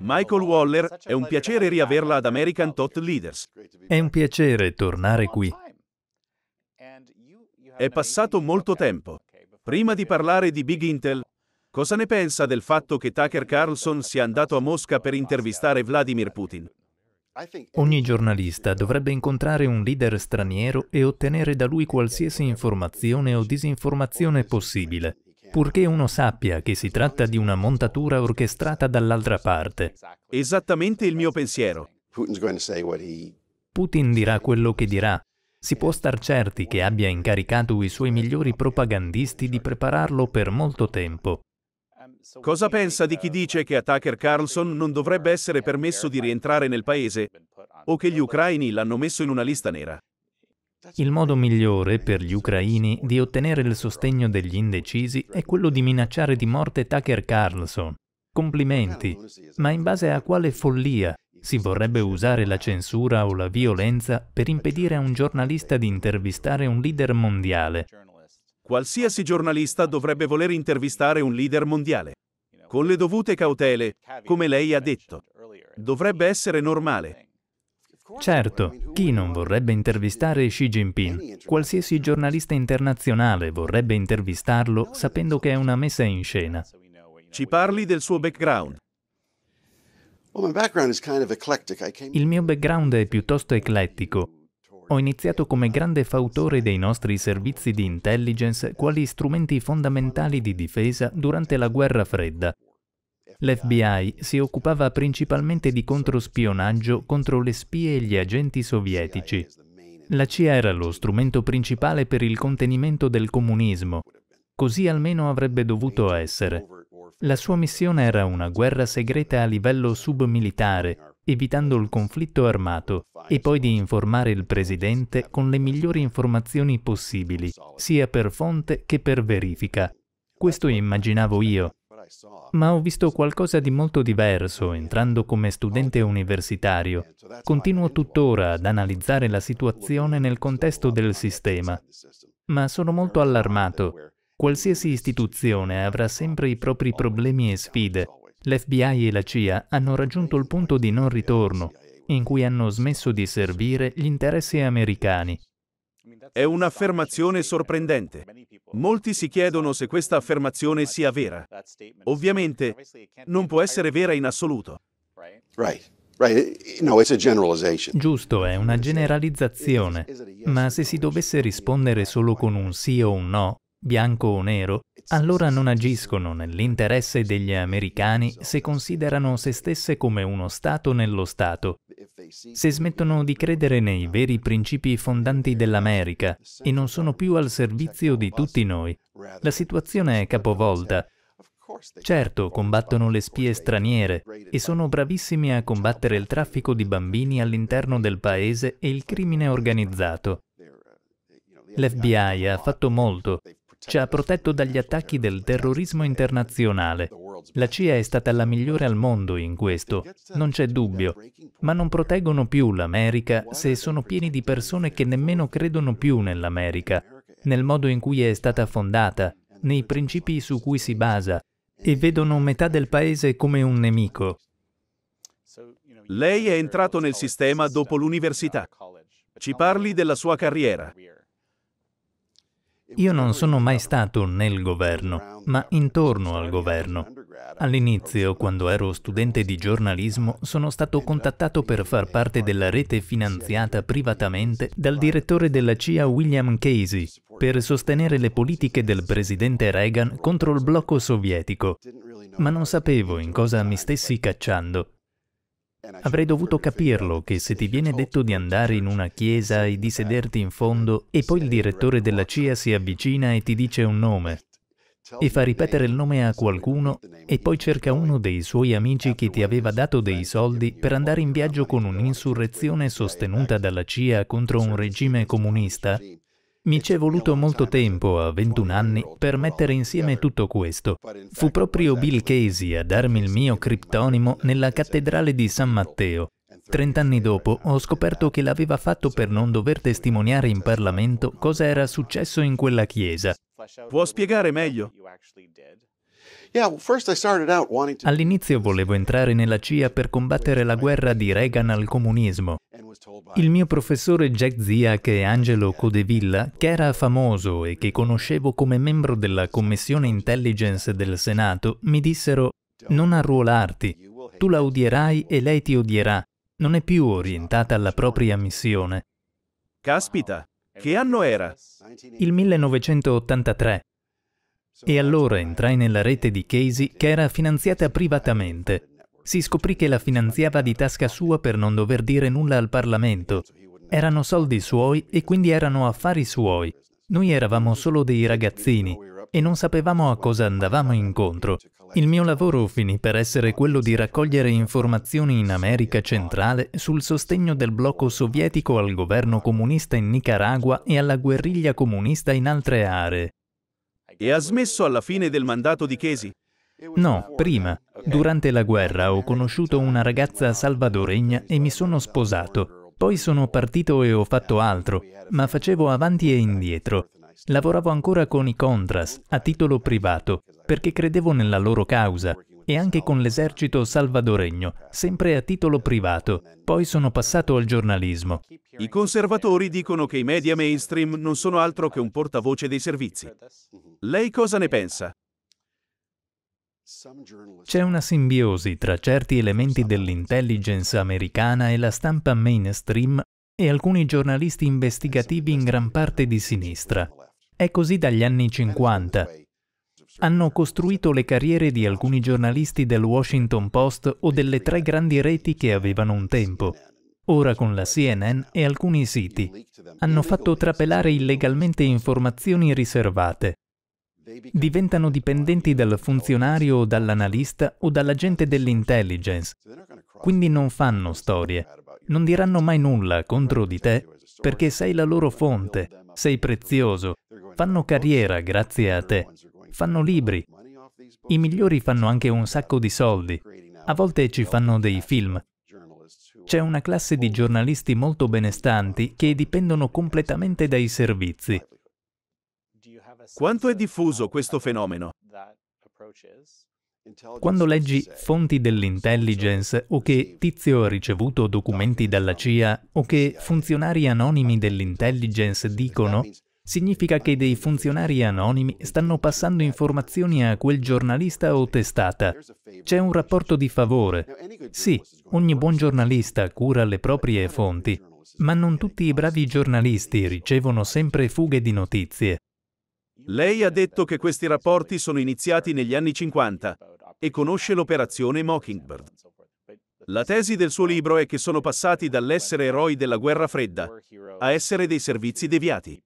Michael Waller, è un piacere riaverla ad American Thought Leaders. È un piacere tornare qui. È passato molto tempo. Prima di parlare di Big Intel, cosa ne pensa del fatto che Tucker Carlson sia andato a Mosca per intervistare Vladimir Putin? Ogni giornalista dovrebbe incontrare un leader straniero e ottenere da lui qualsiasi informazione o disinformazione possibile purché uno sappia che si tratta di una montatura orchestrata dall'altra parte. Esattamente il mio pensiero. Putin dirà quello che dirà. Si può star certi che abbia incaricato i suoi migliori propagandisti di prepararlo per molto tempo. Cosa pensa di chi dice che a Tucker Carlson non dovrebbe essere permesso di rientrare nel paese o che gli ucraini l'hanno messo in una lista nera? Il modo migliore per gli ucraini di ottenere il sostegno degli indecisi è quello di minacciare di morte Tucker Carlson. Complimenti, ma in base a quale follia si vorrebbe usare la censura o la violenza per impedire a un giornalista di intervistare un leader mondiale? Qualsiasi giornalista dovrebbe voler intervistare un leader mondiale. Con le dovute cautele, come lei ha detto, dovrebbe essere normale. Certo, chi non vorrebbe intervistare Xi Jinping? Qualsiasi giornalista internazionale vorrebbe intervistarlo sapendo che è una messa in scena. Ci parli del suo background. Il mio background è piuttosto eclettico. Ho iniziato come grande fautore dei nostri servizi di intelligence quali strumenti fondamentali di difesa durante la guerra fredda L'FBI si occupava principalmente di controspionaggio contro le spie e gli agenti sovietici. La CIA era lo strumento principale per il contenimento del comunismo, così almeno avrebbe dovuto essere. La sua missione era una guerra segreta a livello submilitare, evitando il conflitto armato, e poi di informare il presidente con le migliori informazioni possibili, sia per fonte che per verifica. Questo immaginavo io, ma ho visto qualcosa di molto diverso entrando come studente universitario. Continuo tuttora ad analizzare la situazione nel contesto del sistema, ma sono molto allarmato. Qualsiasi istituzione avrà sempre i propri problemi e sfide. L'FBI e la CIA hanno raggiunto il punto di non ritorno, in cui hanno smesso di servire gli interessi americani è un'affermazione sorprendente. Molti si chiedono se questa affermazione sia vera. Ovviamente non può essere vera in assoluto. Right. Giusto, è una generalizzazione, ma se si dovesse rispondere solo con un sì o un no, bianco o nero, allora non agiscono nell'interesse degli americani se considerano se stesse come uno Stato nello Stato se smettono di credere nei veri principi fondanti dell'America e non sono più al servizio di tutti noi, la situazione è capovolta. Certo, combattono le spie straniere e sono bravissimi a combattere il traffico di bambini all'interno del paese e il crimine organizzato. L'FBI ha fatto molto ci ha protetto dagli attacchi del terrorismo internazionale. La CIA è stata la migliore al mondo in questo, non c'è dubbio, ma non proteggono più l'America se sono pieni di persone che nemmeno credono più nell'America, nel modo in cui è stata fondata, nei principi su cui si basa, e vedono metà del paese come un nemico. Lei è entrato nel sistema dopo l'università. Ci parli della sua carriera. Io non sono mai stato nel governo, ma intorno al governo. All'inizio, quando ero studente di giornalismo, sono stato contattato per far parte della rete finanziata privatamente dal direttore della CIA William Casey per sostenere le politiche del presidente Reagan contro il blocco sovietico. Ma non sapevo in cosa mi stessi cacciando Avrei dovuto capirlo che se ti viene detto di andare in una chiesa e di sederti in fondo e poi il direttore della CIA si avvicina e ti dice un nome e fa ripetere il nome a qualcuno e poi cerca uno dei suoi amici che ti aveva dato dei soldi per andare in viaggio con un'insurrezione sostenuta dalla CIA contro un regime comunista, mi ci è voluto molto tempo, a 21 anni, per mettere insieme tutto questo. Fu proprio Bill Casey a darmi il mio criptonimo nella cattedrale di San Matteo. Trent'anni dopo ho scoperto che l'aveva fatto per non dover testimoniare in Parlamento cosa era successo in quella chiesa. Può spiegare meglio? All'inizio volevo entrare nella CIA per combattere la guerra di Reagan al comunismo. Il mio professore Jack Ziak e Angelo Codevilla, che era famoso e che conoscevo come membro della commissione intelligence del Senato, mi dissero non arruolarti, tu la odierai e lei ti odierà, non è più orientata alla propria missione. Caspita, che anno era? Il 1983. E allora entrai nella rete di Casey che era finanziata privatamente si scoprì che la finanziava di tasca sua per non dover dire nulla al Parlamento. Erano soldi suoi e quindi erano affari suoi. Noi eravamo solo dei ragazzini e non sapevamo a cosa andavamo incontro. Il mio lavoro finì per essere quello di raccogliere informazioni in America centrale sul sostegno del blocco sovietico al governo comunista in Nicaragua e alla guerriglia comunista in altre aree. E ha smesso alla fine del mandato di Casey? No, prima. Durante la guerra ho conosciuto una ragazza salvadoregna e mi sono sposato. Poi sono partito e ho fatto altro, ma facevo avanti e indietro. Lavoravo ancora con i Contras, a titolo privato, perché credevo nella loro causa, e anche con l'esercito salvadoregno, sempre a titolo privato. Poi sono passato al giornalismo. I conservatori dicono che i media mainstream non sono altro che un portavoce dei servizi. Lei cosa ne pensa? C'è una simbiosi tra certi elementi dell'intelligence americana e la stampa mainstream e alcuni giornalisti investigativi in gran parte di sinistra. È così dagli anni 50. Hanno costruito le carriere di alcuni giornalisti del Washington Post o delle tre grandi reti che avevano un tempo. Ora con la CNN e alcuni siti hanno fatto trapelare illegalmente informazioni riservate diventano dipendenti dal funzionario o dall'analista o dall'agente dell'intelligence. Quindi non fanno storie, non diranno mai nulla contro di te perché sei la loro fonte, sei prezioso, fanno carriera grazie a te, fanno libri. I migliori fanno anche un sacco di soldi, a volte ci fanno dei film. C'è una classe di giornalisti molto benestanti che dipendono completamente dai servizi. Quanto è diffuso questo fenomeno? Quando leggi fonti dell'intelligence o che tizio ha ricevuto documenti dalla CIA o che funzionari anonimi dell'intelligence dicono, significa che dei funzionari anonimi stanno passando informazioni a quel giornalista o testata. C'è un rapporto di favore. Sì, ogni buon giornalista cura le proprie fonti, ma non tutti i bravi giornalisti ricevono sempre fughe di notizie. Lei ha detto che questi rapporti sono iniziati negli anni 50 e conosce l'operazione Mockingbird. La tesi del suo libro è che sono passati dall'essere eroi della guerra fredda a essere dei servizi deviati.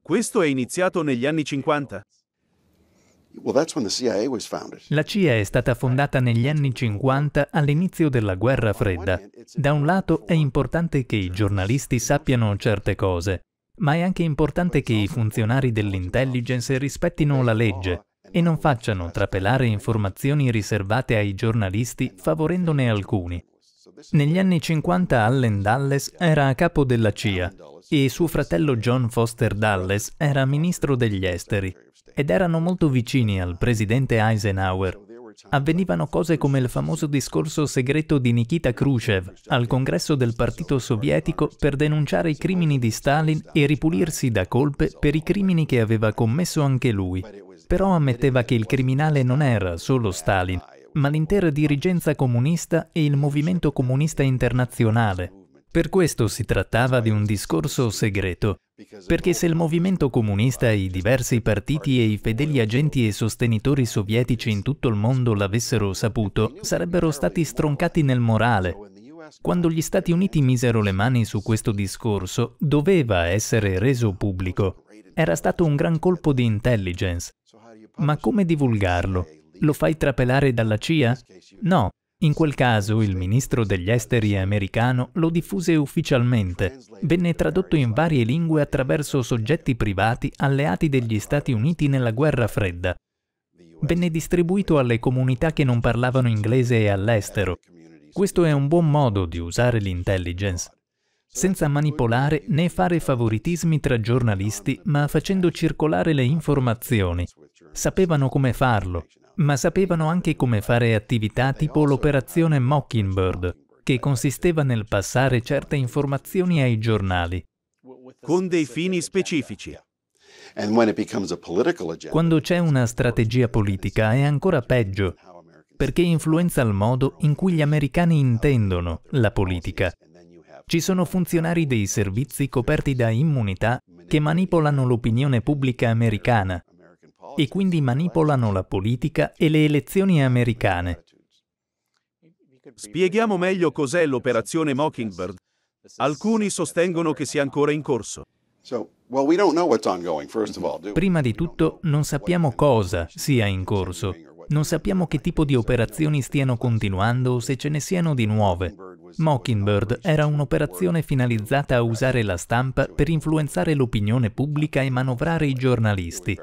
Questo è iniziato negli anni 50? La CIA è stata fondata negli anni 50 all'inizio della guerra fredda. Da un lato è importante che i giornalisti sappiano certe cose, ma è anche importante che i funzionari dell'intelligence rispettino la legge e non facciano trapelare informazioni riservate ai giornalisti favorendone alcuni. Negli anni 50 Allen Dulles era a capo della CIA e suo fratello John Foster Dulles era ministro degli esteri ed erano molto vicini al presidente Eisenhower avvenivano cose come il famoso discorso segreto di Nikita Khrushchev al congresso del Partito Sovietico per denunciare i crimini di Stalin e ripulirsi da colpe per i crimini che aveva commesso anche lui. Però ammetteva che il criminale non era solo Stalin, ma l'intera dirigenza comunista e il movimento comunista internazionale. Per questo si trattava di un discorso segreto perché se il movimento comunista, i diversi partiti e i fedeli agenti e sostenitori sovietici in tutto il mondo l'avessero saputo, sarebbero stati stroncati nel morale. Quando gli Stati Uniti misero le mani su questo discorso, doveva essere reso pubblico. Era stato un gran colpo di intelligence. Ma come divulgarlo? Lo fai trapelare dalla CIA? No, in quel caso il ministro degli esteri americano lo diffuse ufficialmente. Venne tradotto in varie lingue attraverso soggetti privati alleati degli Stati Uniti nella guerra fredda. Venne distribuito alle comunità che non parlavano inglese e all'estero. Questo è un buon modo di usare l'intelligence, senza manipolare né fare favoritismi tra giornalisti, ma facendo circolare le informazioni. Sapevano come farlo, ma sapevano anche come fare attività tipo l'operazione Mockingbird, che consisteva nel passare certe informazioni ai giornali. Con dei fini specifici. Quando c'è una strategia politica è ancora peggio, perché influenza il modo in cui gli americani intendono la politica. Ci sono funzionari dei servizi coperti da immunità che manipolano l'opinione pubblica americana e quindi manipolano la politica e le elezioni americane. Spieghiamo meglio cos'è l'operazione Mockingbird. Alcuni sostengono che sia ancora in corso. Prima di tutto non sappiamo cosa sia in corso. Non sappiamo che tipo di operazioni stiano continuando o se ce ne siano di nuove. Mockingbird era un'operazione finalizzata a usare la stampa per influenzare l'opinione pubblica e manovrare i giornalisti.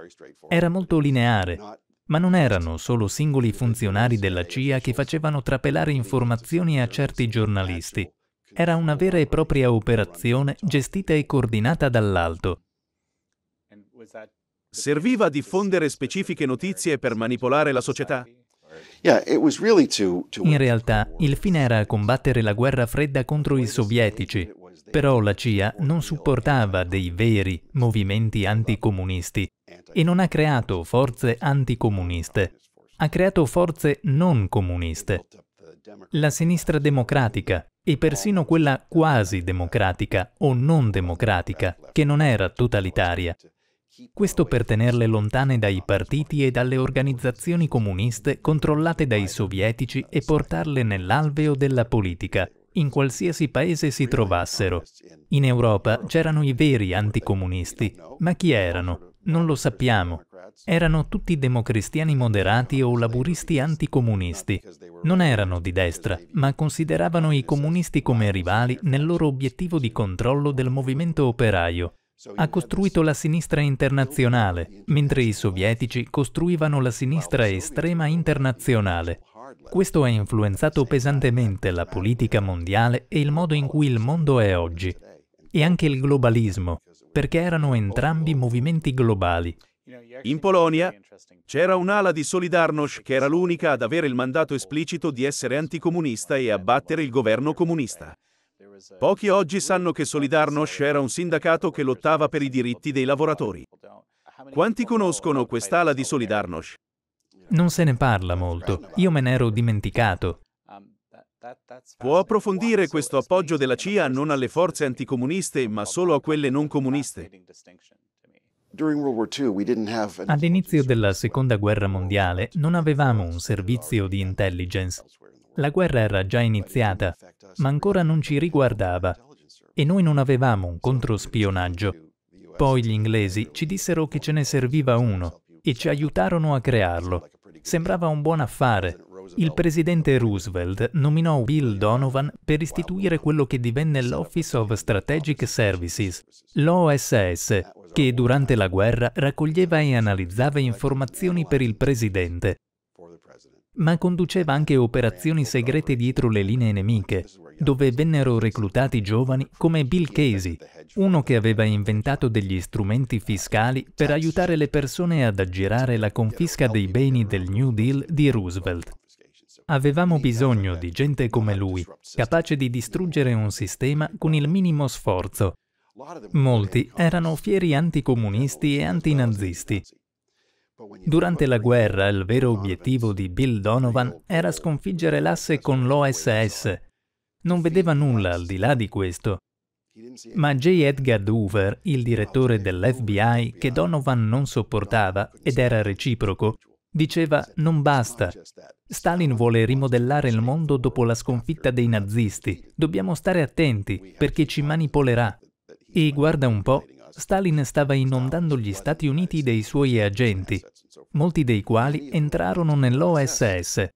Era molto lineare, ma non erano solo singoli funzionari della CIA che facevano trapelare informazioni a certi giornalisti. Era una vera e propria operazione gestita e coordinata dall'alto. Serviva a diffondere specifiche notizie per manipolare la società? In realtà il fine era combattere la guerra fredda contro i sovietici, però la CIA non supportava dei veri movimenti anticomunisti e non ha creato forze anticomuniste, ha creato forze non comuniste. La sinistra democratica e persino quella quasi democratica o non democratica, che non era totalitaria, questo per tenerle lontane dai partiti e dalle organizzazioni comuniste controllate dai sovietici e portarle nell'alveo della politica, in qualsiasi paese si trovassero. In Europa c'erano i veri anticomunisti, ma chi erano? Non lo sappiamo. Erano tutti democristiani moderati o laburisti anticomunisti. Non erano di destra, ma consideravano i comunisti come rivali nel loro obiettivo di controllo del movimento operaio ha costruito la sinistra internazionale, mentre i sovietici costruivano la sinistra estrema internazionale. Questo ha influenzato pesantemente la politica mondiale e il modo in cui il mondo è oggi, e anche il globalismo, perché erano entrambi movimenti globali. In Polonia c'era un'ala di Solidarnosc che era l'unica ad avere il mandato esplicito di essere anticomunista e abbattere il governo comunista. Pochi oggi sanno che Solidarnosc era un sindacato che lottava per i diritti dei lavoratori. Quanti conoscono quest'ala di Solidarnosc? Non se ne parla molto, io me ne ero dimenticato. Può approfondire questo appoggio della CIA non alle forze anticomuniste, ma solo a quelle non comuniste? All'inizio della Seconda Guerra Mondiale non avevamo un servizio di intelligence. La guerra era già iniziata, ma ancora non ci riguardava e noi non avevamo un controspionaggio. Poi gli inglesi ci dissero che ce ne serviva uno e ci aiutarono a crearlo. Sembrava un buon affare. Il presidente Roosevelt nominò Bill Donovan per istituire quello che divenne l'Office of Strategic Services, l'OSS, che durante la guerra raccoglieva e analizzava informazioni per il presidente ma conduceva anche operazioni segrete dietro le linee nemiche, dove vennero reclutati giovani come Bill Casey, uno che aveva inventato degli strumenti fiscali per aiutare le persone ad aggirare la confisca dei beni del New Deal di Roosevelt. Avevamo bisogno di gente come lui, capace di distruggere un sistema con il minimo sforzo. Molti erano fieri anticomunisti e antinazisti, Durante la guerra il vero obiettivo di Bill Donovan era sconfiggere l'asse con l'OSS. Non vedeva nulla al di là di questo. Ma J. Edgar Hoover, il direttore dell'FBI, che Donovan non sopportava ed era reciproco, diceva non basta. Stalin vuole rimodellare il mondo dopo la sconfitta dei nazisti. Dobbiamo stare attenti perché ci manipolerà. E guarda un po', Stalin stava inondando gli Stati Uniti dei suoi agenti, molti dei quali entrarono nell'OSS.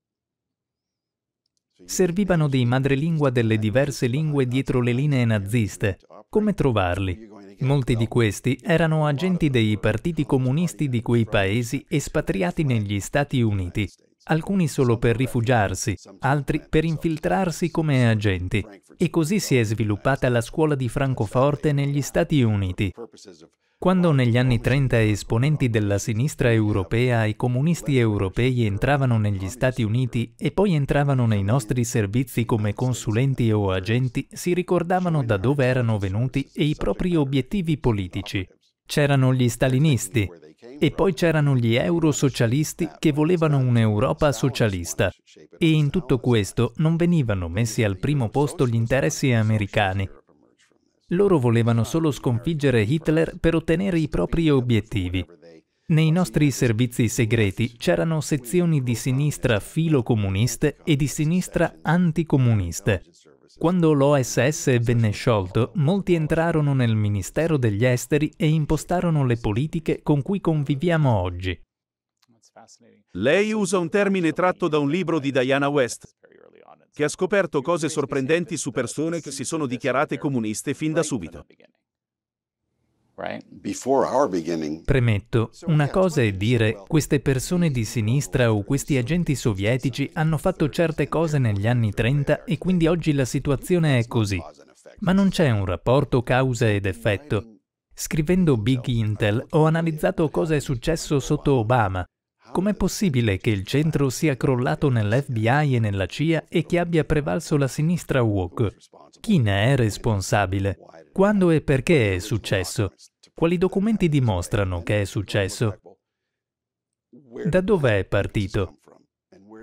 Servivano dei madrelingua delle diverse lingue dietro le linee naziste. Come trovarli? Molti di questi erano agenti dei partiti comunisti di quei paesi espatriati negli Stati Uniti alcuni solo per rifugiarsi, altri per infiltrarsi come agenti. E così si è sviluppata la scuola di Francoforte negli Stati Uniti. Quando negli anni 30 esponenti della sinistra europea e comunisti europei entravano negli Stati Uniti e poi entravano nei nostri servizi come consulenti o agenti, si ricordavano da dove erano venuti e i propri obiettivi politici. C'erano gli stalinisti, e poi c'erano gli eurosocialisti che volevano un'Europa socialista. E in tutto questo non venivano messi al primo posto gli interessi americani. Loro volevano solo sconfiggere Hitler per ottenere i propri obiettivi. Nei nostri servizi segreti c'erano sezioni di sinistra filocomuniste e di sinistra anticomuniste. Quando l'OSS venne sciolto, molti entrarono nel Ministero degli Esteri e impostarono le politiche con cui conviviamo oggi. Lei usa un termine tratto da un libro di Diana West, che ha scoperto cose sorprendenti su persone che si sono dichiarate comuniste fin da subito. Premetto, una cosa è dire queste persone di sinistra o questi agenti sovietici hanno fatto certe cose negli anni 30 e quindi oggi la situazione è così. Ma non c'è un rapporto causa ed effetto. Scrivendo Big Intel ho analizzato cosa è successo sotto Obama. Com'è possibile che il centro sia crollato nell'FBI e nella CIA e che abbia prevalso la sinistra woke? Chi ne è responsabile? Quando e perché è successo? Quali documenti dimostrano che è successo? Da dove è partito?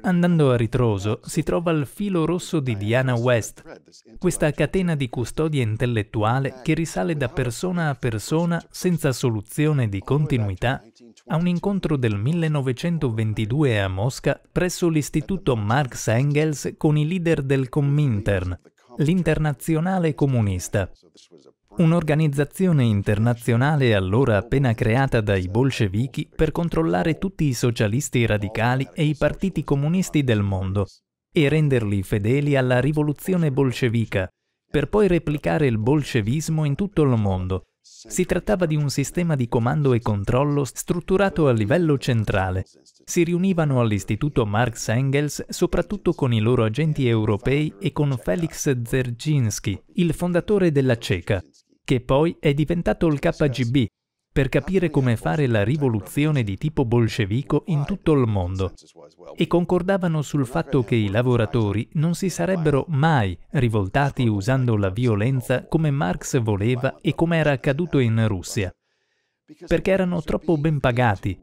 Andando a ritroso, si trova il filo rosso di Diana West, questa catena di custodia intellettuale che risale da persona a persona senza soluzione di continuità a un incontro del 1922 a Mosca presso l'istituto Marx Engels con i leader del Comintern, l'Internazionale Comunista, un'organizzazione internazionale allora appena creata dai bolscevichi per controllare tutti i socialisti radicali e i partiti comunisti del mondo e renderli fedeli alla rivoluzione bolscevica, per poi replicare il bolscevismo in tutto il mondo, si trattava di un sistema di comando e controllo strutturato a livello centrale. Si riunivano all'Istituto Marx Engels soprattutto con i loro agenti europei e con Felix Dzerzhinsky, il fondatore della CECA, che poi è diventato il KGB, per capire come fare la rivoluzione di tipo bolscevico in tutto il mondo e concordavano sul fatto che i lavoratori non si sarebbero mai rivoltati usando la violenza come Marx voleva e come era accaduto in Russia, perché erano troppo ben pagati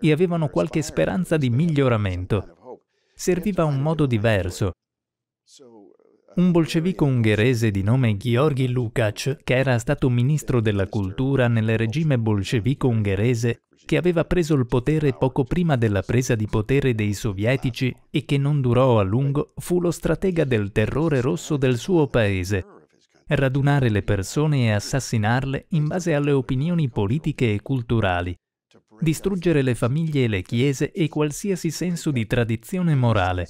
e avevano qualche speranza di miglioramento. Serviva un modo diverso, un bolscevico ungherese di nome Gheorghi Lukács, che era stato ministro della cultura nel regime bolscevico ungherese che aveva preso il potere poco prima della presa di potere dei sovietici e che non durò a lungo, fu lo stratega del terrore rosso del suo paese. Radunare le persone e assassinarle in base alle opinioni politiche e culturali. Distruggere le famiglie e le chiese e qualsiasi senso di tradizione morale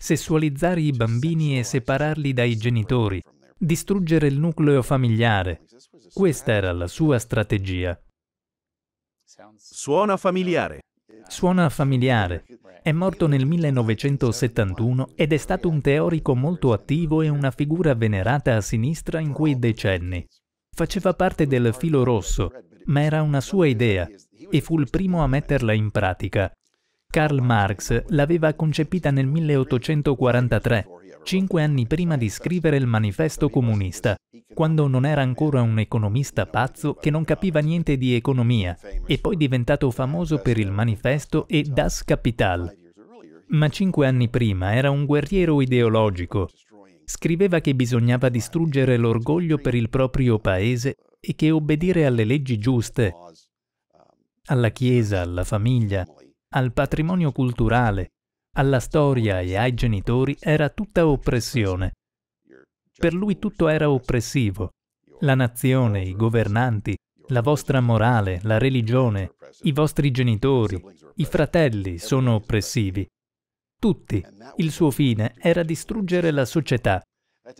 sessualizzare i bambini e separarli dai genitori, distruggere il nucleo familiare. Questa era la sua strategia. Suona familiare. Suona familiare. È morto nel 1971 ed è stato un teorico molto attivo e una figura venerata a sinistra in quei decenni. Faceva parte del filo rosso, ma era una sua idea e fu il primo a metterla in pratica. Karl Marx l'aveva concepita nel 1843, cinque anni prima di scrivere il manifesto comunista, quando non era ancora un economista pazzo che non capiva niente di economia, e poi diventato famoso per il manifesto e Das Kapital. Ma cinque anni prima era un guerriero ideologico. Scriveva che bisognava distruggere l'orgoglio per il proprio paese e che obbedire alle leggi giuste, alla Chiesa, alla famiglia, al patrimonio culturale, alla storia e ai genitori era tutta oppressione. Per lui tutto era oppressivo. La nazione, i governanti, la vostra morale, la religione, i vostri genitori, i fratelli sono oppressivi. Tutti. Il suo fine era distruggere la società,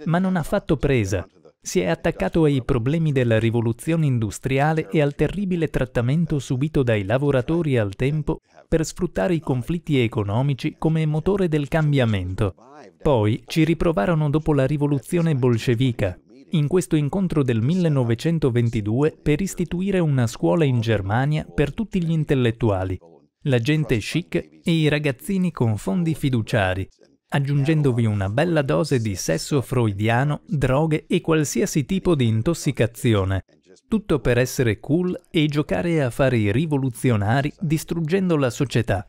ma non ha fatto presa si è attaccato ai problemi della rivoluzione industriale e al terribile trattamento subito dai lavoratori al tempo per sfruttare i conflitti economici come motore del cambiamento. Poi ci riprovarono dopo la rivoluzione bolscevica, in questo incontro del 1922 per istituire una scuola in Germania per tutti gli intellettuali, la gente chic e i ragazzini con fondi fiduciari, aggiungendovi una bella dose di sesso freudiano, droghe e qualsiasi tipo di intossicazione. Tutto per essere cool e giocare a fare i rivoluzionari distruggendo la società.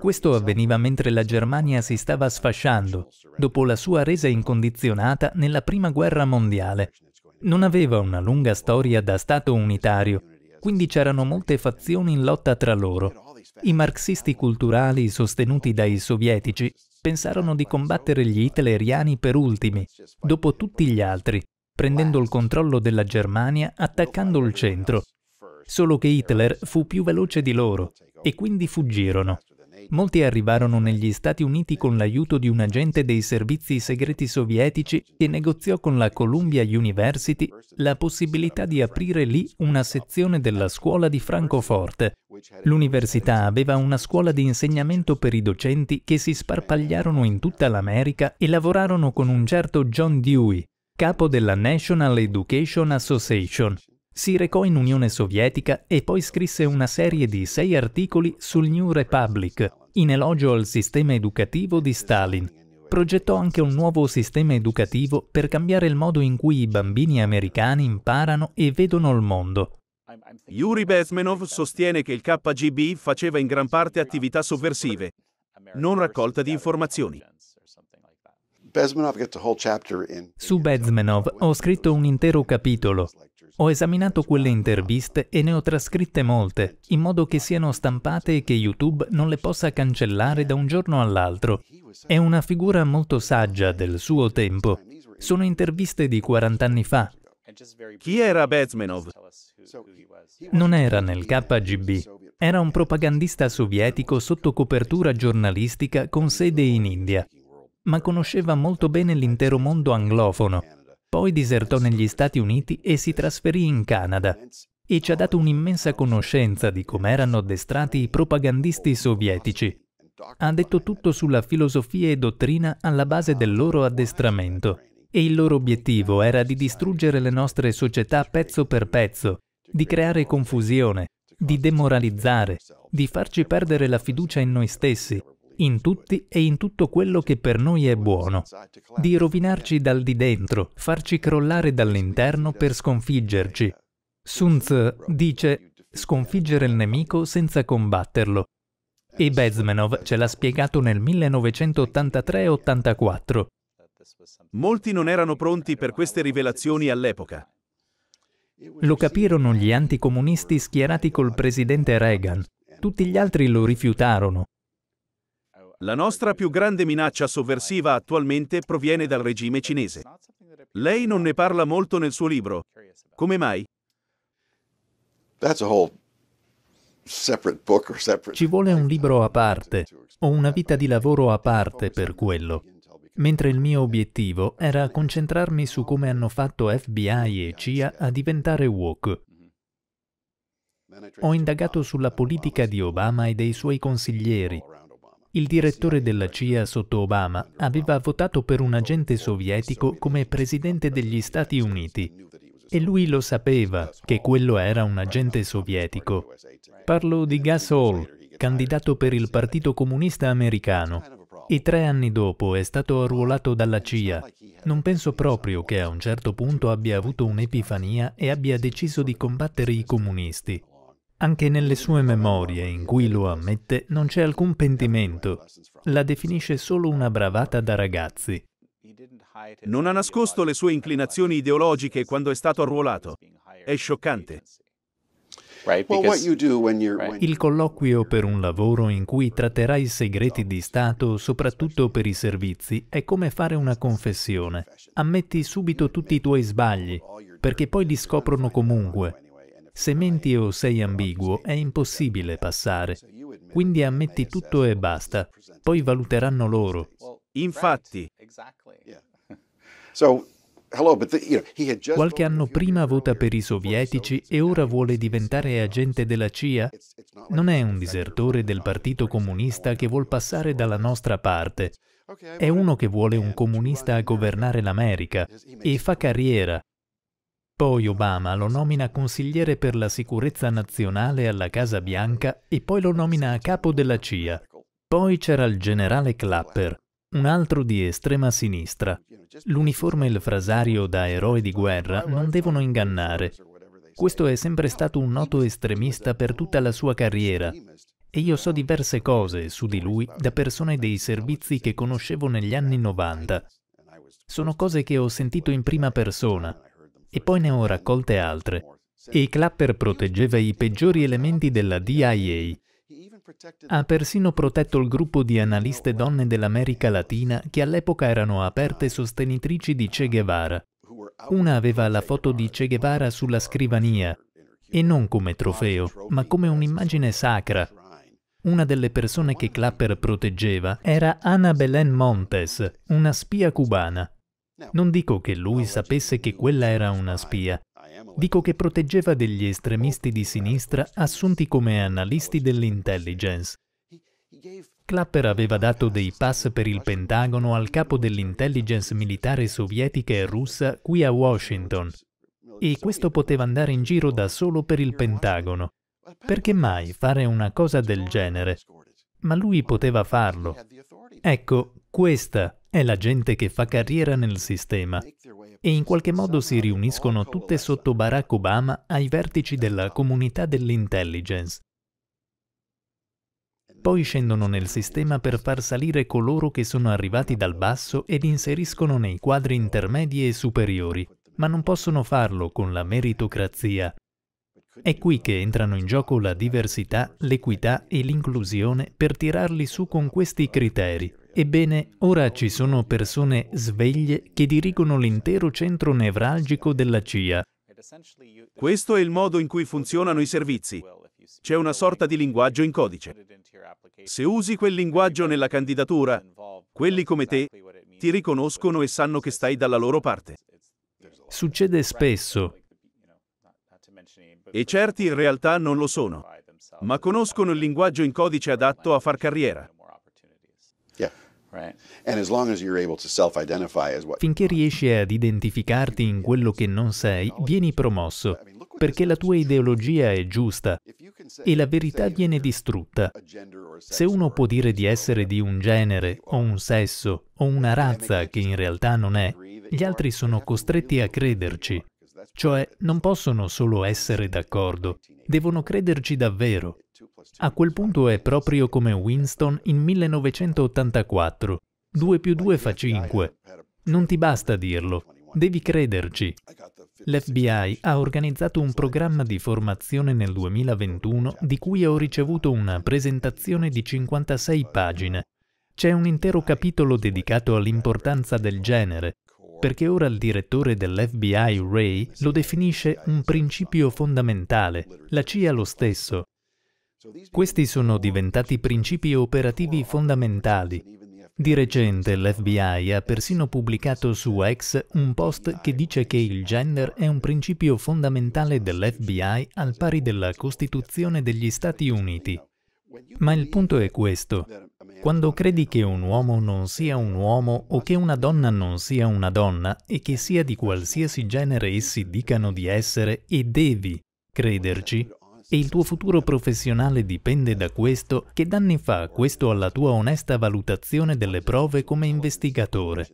Questo avveniva mentre la Germania si stava sfasciando, dopo la sua resa incondizionata nella Prima Guerra Mondiale. Non aveva una lunga storia da Stato unitario, quindi c'erano molte fazioni in lotta tra loro. I marxisti culturali sostenuti dai sovietici pensarono di combattere gli hitleriani per ultimi, dopo tutti gli altri, prendendo il controllo della Germania attaccando il centro. Solo che Hitler fu più veloce di loro e quindi fuggirono. Molti arrivarono negli Stati Uniti con l'aiuto di un agente dei servizi segreti sovietici che negoziò con la Columbia University la possibilità di aprire lì una sezione della scuola di Francoforte. L'università aveva una scuola di insegnamento per i docenti che si sparpagliarono in tutta l'America e lavorarono con un certo John Dewey, capo della National Education Association, si recò in Unione Sovietica e poi scrisse una serie di sei articoli sul New Republic, in elogio al sistema educativo di Stalin. Progettò anche un nuovo sistema educativo per cambiare il modo in cui i bambini americani imparano e vedono il mondo, Yuri Bezmenov sostiene che il KGB faceva in gran parte attività sovversive, non raccolta di informazioni. Su Bezmenov ho scritto un intero capitolo. Ho esaminato quelle interviste e ne ho trascritte molte, in modo che siano stampate e che YouTube non le possa cancellare da un giorno all'altro. È una figura molto saggia del suo tempo. Sono interviste di 40 anni fa. Chi era Bezmenov? Non era nel KGB, era un propagandista sovietico sotto copertura giornalistica con sede in India, ma conosceva molto bene l'intero mondo anglofono poi disertò negli Stati Uniti e si trasferì in Canada e ci ha dato un'immensa conoscenza di come erano addestrati i propagandisti sovietici. Ha detto tutto sulla filosofia e dottrina alla base del loro addestramento e il loro obiettivo era di distruggere le nostre società pezzo per pezzo, di creare confusione, di demoralizzare, di farci perdere la fiducia in noi stessi in tutti e in tutto quello che per noi è buono, di rovinarci dal di dentro, farci crollare dall'interno per sconfiggerci. Sun Tzu dice sconfiggere il nemico senza combatterlo. E Bezmenov ce l'ha spiegato nel 1983-84. Molti non erano pronti per queste rivelazioni all'epoca. Lo capirono gli anticomunisti schierati col presidente Reagan. Tutti gli altri lo rifiutarono. La nostra più grande minaccia sovversiva attualmente proviene dal regime cinese. Lei non ne parla molto nel suo libro. Come mai? Ci vuole un libro a parte o una vita di lavoro a parte per quello. Mentre il mio obiettivo era concentrarmi su come hanno fatto FBI e CIA a diventare woke. Ho indagato sulla politica di Obama e dei suoi consiglieri, il direttore della CIA sotto Obama aveva votato per un agente sovietico come presidente degli Stati Uniti e lui lo sapeva che quello era un agente sovietico. Parlo di Gus Hall, candidato per il Partito Comunista Americano. E tre anni dopo è stato arruolato dalla CIA. Non penso proprio che a un certo punto abbia avuto un'epifania e abbia deciso di combattere i comunisti. Anche nelle sue memorie, in cui lo ammette, non c'è alcun pentimento. La definisce solo una bravata da ragazzi. Non ha nascosto le sue inclinazioni ideologiche quando è stato arruolato. È scioccante. Il colloquio per un lavoro in cui tratterai segreti di Stato, soprattutto per i servizi, è come fare una confessione. Ammetti subito tutti i tuoi sbagli, perché poi li scoprono comunque se menti o sei ambiguo è impossibile passare. Quindi ammetti tutto e basta. Poi valuteranno loro. Infatti. Qualche anno prima vota per i sovietici e ora vuole diventare agente della CIA? Non è un disertore del Partito Comunista che vuol passare dalla nostra parte. È uno che vuole un comunista a governare l'America e fa carriera. Poi Obama lo nomina consigliere per la sicurezza nazionale alla Casa Bianca e poi lo nomina a capo della CIA. Poi c'era il generale Clapper, un altro di estrema sinistra. L'uniforme e il frasario da eroe di guerra non devono ingannare. Questo è sempre stato un noto estremista per tutta la sua carriera e io so diverse cose su di lui da persone dei servizi che conoscevo negli anni 90. Sono cose che ho sentito in prima persona e poi ne ho raccolte altre. E Clapper proteggeva i peggiori elementi della DIA. Ha persino protetto il gruppo di analiste donne dell'America Latina che all'epoca erano aperte sostenitrici di Che Guevara. Una aveva la foto di Che Guevara sulla scrivania, e non come trofeo, ma come un'immagine sacra. Una delle persone che Clapper proteggeva era Ana Belén Montes, una spia cubana, non dico che lui sapesse che quella era una spia, dico che proteggeva degli estremisti di sinistra assunti come analisti dell'intelligence. Clapper aveva dato dei pass per il Pentagono al capo dell'intelligence militare sovietica e russa qui a Washington e questo poteva andare in giro da solo per il Pentagono. Perché mai fare una cosa del genere? Ma lui poteva farlo. Ecco, questa è la gente che fa carriera nel sistema e in qualche modo si riuniscono tutte sotto Barack Obama ai vertici della comunità dell'intelligence. Poi scendono nel sistema per far salire coloro che sono arrivati dal basso ed inseriscono nei quadri intermedi e superiori, ma non possono farlo con la meritocrazia. È qui che entrano in gioco la diversità, l'equità e l'inclusione per tirarli su con questi criteri. Ebbene, ora ci sono persone sveglie che dirigono l'intero centro nevralgico della CIA. Questo è il modo in cui funzionano i servizi. C'è una sorta di linguaggio in codice. Se usi quel linguaggio nella candidatura, quelli come te ti riconoscono e sanno che stai dalla loro parte. Succede spesso. E certi in realtà non lo sono, ma conoscono il linguaggio in codice adatto a far carriera. Yeah. Finché riesci ad identificarti in quello che non sei, vieni promosso, perché la tua ideologia è giusta e la verità viene distrutta. Se uno può dire di essere di un genere o un sesso o una razza che in realtà non è, gli altri sono costretti a crederci. Cioè, non possono solo essere d'accordo, devono crederci davvero. A quel punto è proprio come Winston in 1984. 2 più 2 fa 5. Non ti basta dirlo, devi crederci. L'FBI ha organizzato un programma di formazione nel 2021 di cui ho ricevuto una presentazione di 56 pagine. C'è un intero capitolo dedicato all'importanza del genere, perché ora il direttore dell'FBI Ray lo definisce un principio fondamentale, la CIA lo stesso, questi sono diventati principi operativi fondamentali. Di recente l'FBI ha persino pubblicato su X un post che dice che il gender è un principio fondamentale dell'FBI al pari della Costituzione degli Stati Uniti. Ma il punto è questo. Quando credi che un uomo non sia un uomo o che una donna non sia una donna e che sia di qualsiasi genere essi dicano di essere e devi crederci, e il tuo futuro professionale dipende da questo, che danni fa questo alla tua onesta valutazione delle prove come investigatore?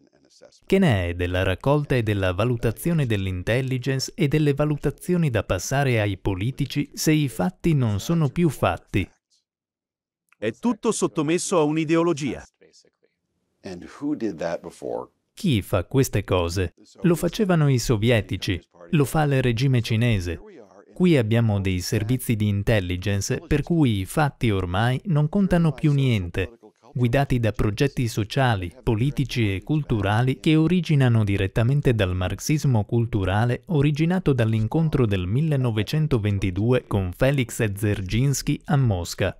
Che ne è della raccolta e della valutazione dell'intelligence e delle valutazioni da passare ai politici se i fatti non sono più fatti? È tutto sottomesso a un'ideologia. Chi fa queste cose? Lo facevano i sovietici, lo fa il regime cinese, Qui abbiamo dei servizi di intelligence per cui i fatti ormai non contano più niente, guidati da progetti sociali, politici e culturali che originano direttamente dal marxismo culturale originato dall'incontro del 1922 con Felix Dzerzhinsky a Mosca.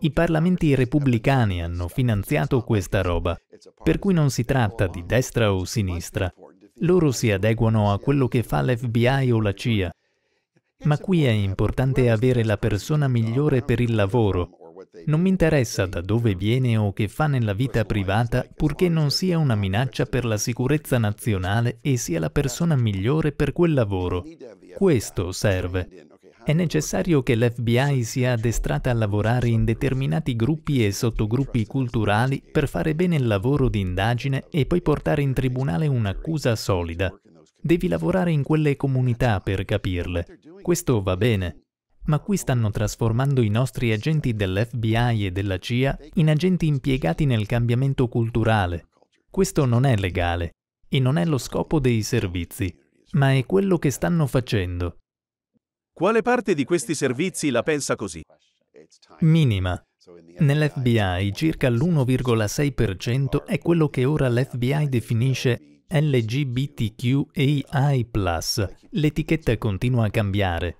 I parlamenti repubblicani hanno finanziato questa roba, per cui non si tratta di destra o sinistra. Loro si adeguano a quello che fa l'FBI o la CIA, ma qui è importante avere la persona migliore per il lavoro. Non mi interessa da dove viene o che fa nella vita privata, purché non sia una minaccia per la sicurezza nazionale e sia la persona migliore per quel lavoro. Questo serve. È necessario che l'FBI sia addestrata a lavorare in determinati gruppi e sottogruppi culturali per fare bene il lavoro di indagine e poi portare in tribunale un'accusa solida. Devi lavorare in quelle comunità per capirle. Questo va bene. Ma qui stanno trasformando i nostri agenti dell'FBI e della CIA in agenti impiegati nel cambiamento culturale. Questo non è legale e non è lo scopo dei servizi, ma è quello che stanno facendo. Quale parte di questi servizi la pensa così? Minima. Nell'FBI circa l'1,6% è quello che ora l'FBI definisce LGBTQAI+. L'etichetta continua a cambiare.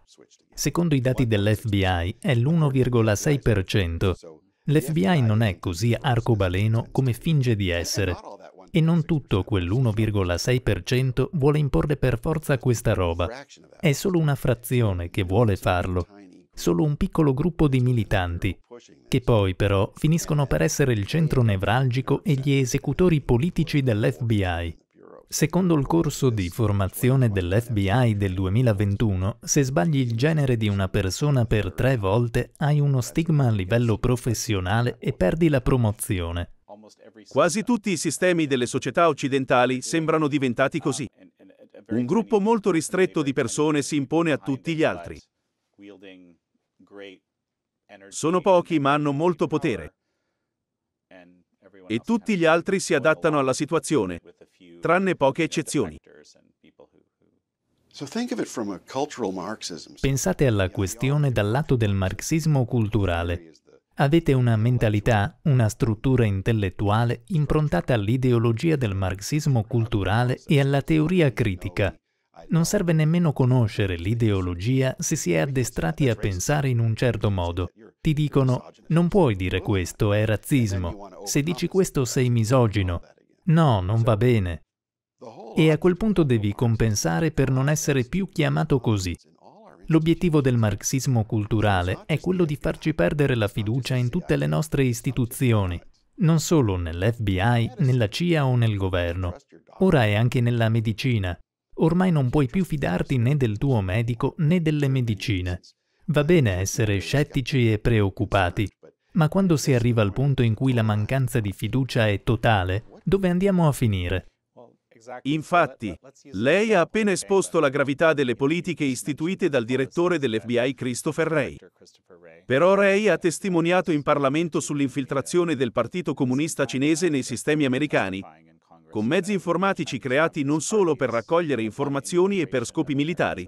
Secondo i dati dell'FBI è l'1,6%. L'FBI non è così arcobaleno come finge di essere. E non tutto quell'1,6% vuole imporre per forza questa roba. È solo una frazione che vuole farlo solo un piccolo gruppo di militanti, che poi però finiscono per essere il centro nevralgico e gli esecutori politici dell'FBI. Secondo il corso di formazione dell'FBI del 2021, se sbagli il genere di una persona per tre volte, hai uno stigma a livello professionale e perdi la promozione. Quasi tutti i sistemi delle società occidentali sembrano diventati così. Un gruppo molto ristretto di persone si impone a tutti gli altri. Sono pochi ma hanno molto potere. E tutti gli altri si adattano alla situazione, tranne poche eccezioni. Pensate alla questione dal lato del marxismo culturale. Avete una mentalità, una struttura intellettuale improntata all'ideologia del marxismo culturale e alla teoria critica. Non serve nemmeno conoscere l'ideologia se si è addestrati a pensare in un certo modo. Ti dicono, non puoi dire questo, è razzismo. Se dici questo sei misogino. No, non va bene. E a quel punto devi compensare per non essere più chiamato così. L'obiettivo del marxismo culturale è quello di farci perdere la fiducia in tutte le nostre istituzioni, non solo nell'FBI, nella CIA o nel governo. Ora è anche nella medicina. Ormai non puoi più fidarti né del tuo medico né delle medicine. Va bene essere scettici e preoccupati, ma quando si arriva al punto in cui la mancanza di fiducia è totale, dove andiamo a finire? Infatti, lei ha appena esposto la gravità delle politiche istituite dal direttore dell'FBI Christopher Wray. Però Wray ha testimoniato in Parlamento sull'infiltrazione del Partito Comunista Cinese nei sistemi americani, con mezzi informatici creati non solo per raccogliere informazioni e per scopi militari,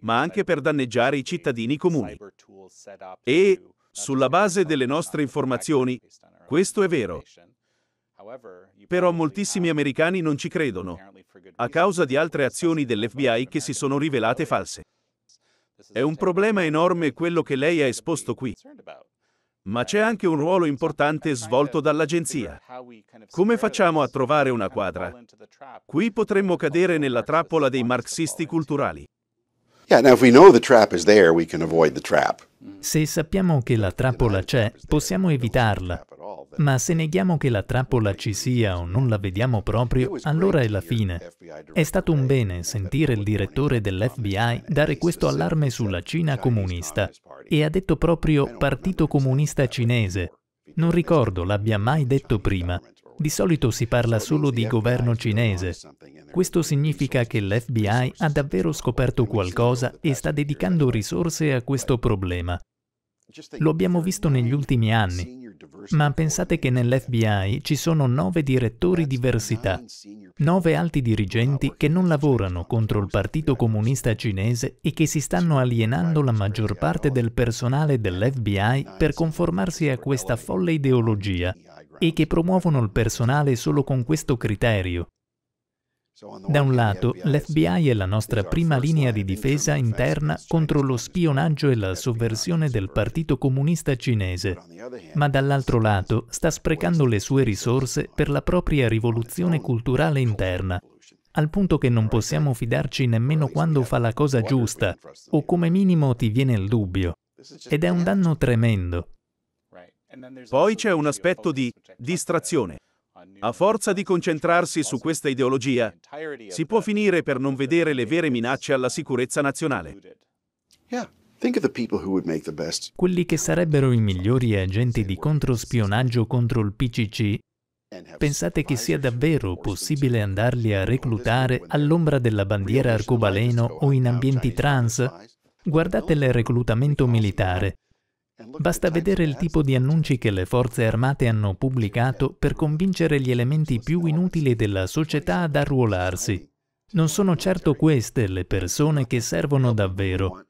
ma anche per danneggiare i cittadini comuni. E, sulla base delle nostre informazioni, questo è vero, però moltissimi americani non ci credono, a causa di altre azioni dell'FBI che si sono rivelate false. È un problema enorme quello che lei ha esposto qui. Ma c'è anche un ruolo importante svolto dall'agenzia. Come facciamo a trovare una quadra? Qui potremmo cadere nella trappola dei marxisti culturali. Se sappiamo che la trappola c'è, possiamo evitarla. Ma se neghiamo che la trappola ci sia o non la vediamo proprio, allora è la fine. È stato un bene sentire il direttore dell'FBI dare questo allarme sulla Cina comunista e ha detto proprio Partito Comunista Cinese. Non ricordo l'abbia mai detto prima, di solito si parla solo di governo cinese. Questo significa che l'FBI ha davvero scoperto qualcosa e sta dedicando risorse a questo problema. Lo abbiamo visto negli ultimi anni. Ma pensate che nell'FBI ci sono nove direttori diversità, nove alti dirigenti che non lavorano contro il Partito Comunista Cinese e che si stanno alienando la maggior parte del personale dell'FBI per conformarsi a questa folle ideologia e che promuovono il personale solo con questo criterio. Da un lato, l'FBI è la nostra esatto, prima linea di difesa interna contro lo spionaggio e la sovversione del Partito Comunista Cinese, ma dall'altro lato sta sprecando le sue risorse per la propria rivoluzione culturale interna, al punto che non possiamo fidarci nemmeno quando fa la cosa giusta, o come minimo ti viene il dubbio. Ed è un danno tremendo. Poi c'è un aspetto di distrazione. A forza di concentrarsi su questa ideologia, si può finire per non vedere le vere minacce alla sicurezza nazionale. Quelli che sarebbero i migliori agenti di controspionaggio contro il PCC, pensate che sia davvero possibile andarli a reclutare all'ombra della bandiera arcobaleno o in ambienti trans? Guardate il reclutamento militare. Basta vedere il tipo di annunci che le forze armate hanno pubblicato per convincere gli elementi più inutili della società ad arruolarsi. Non sono certo queste le persone che servono davvero.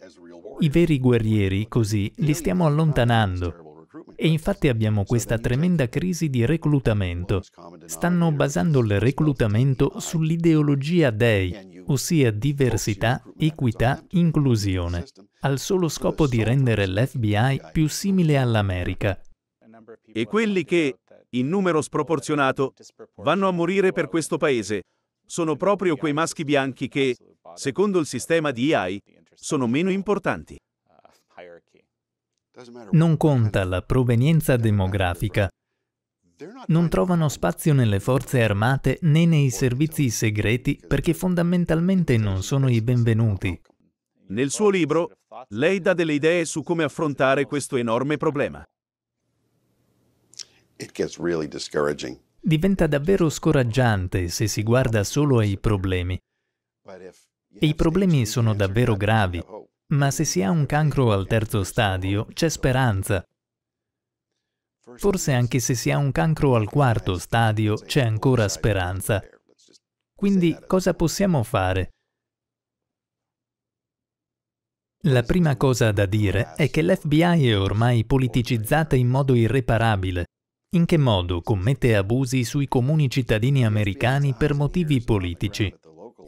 I veri guerrieri, così, li stiamo allontanando. E infatti abbiamo questa tremenda crisi di reclutamento. Stanno basando il reclutamento sull'ideologia dei, ossia diversità, equità, inclusione, al solo scopo di rendere l'FBI più simile all'America. E quelli che, in numero sproporzionato, vanno a morire per questo paese, sono proprio quei maschi bianchi che, secondo il sistema di AI, sono meno importanti. Non conta la provenienza demografica, non trovano spazio nelle forze armate né nei servizi segreti perché fondamentalmente non sono i benvenuti. Nel suo libro, lei dà delle idee su come affrontare questo enorme problema. Diventa davvero scoraggiante se si guarda solo ai problemi. E i problemi sono davvero gravi, ma se si ha un cancro al terzo stadio c'è speranza. Forse anche se si ha un cancro al quarto stadio, c'è ancora speranza. Quindi cosa possiamo fare? La prima cosa da dire è che l'FBI è ormai politicizzata in modo irreparabile. In che modo commette abusi sui comuni cittadini americani per motivi politici?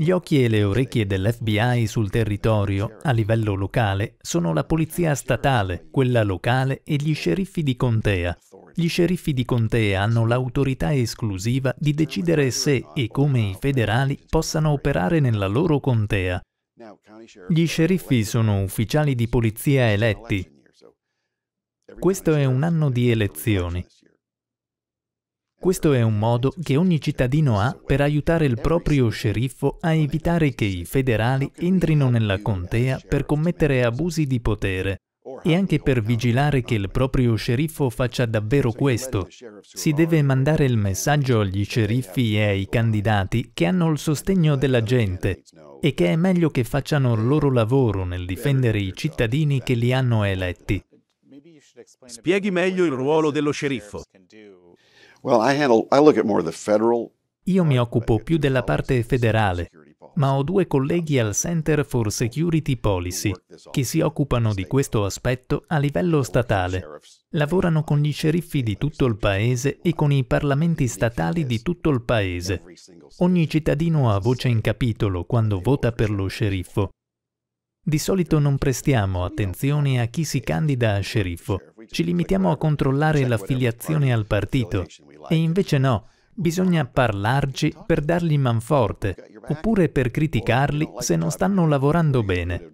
Gli occhi e le orecchie dell'FBI sul territorio, a livello locale, sono la polizia statale, quella locale e gli sceriffi di contea. Gli sceriffi di contea hanno l'autorità esclusiva di decidere se e come i federali possano operare nella loro contea. Gli sceriffi sono ufficiali di polizia eletti. Questo è un anno di elezioni. Questo è un modo che ogni cittadino ha per aiutare il proprio sceriffo a evitare che i federali entrino nella contea per commettere abusi di potere e anche per vigilare che il proprio sceriffo faccia davvero questo. Si deve mandare il messaggio agli sceriffi e ai candidati che hanno il sostegno della gente e che è meglio che facciano il loro lavoro nel difendere i cittadini che li hanno eletti. Spieghi meglio il ruolo dello sceriffo. Io mi occupo più della parte federale, ma ho due colleghi um, al Center for Security Policy che si occupano di questo aspetto a livello statale. Lavorano con gli sceriffi di tutto il paese e con i parlamenti statali di tutto il paese. Ogni cittadino ha voce in capitolo quando vota per lo sceriffo. Di solito non prestiamo attenzione a chi si candida a sceriffo. Ci limitiamo a controllare l'affiliazione al partito e invece no, bisogna parlarci per dargli manforte, oppure per criticarli se non stanno lavorando bene.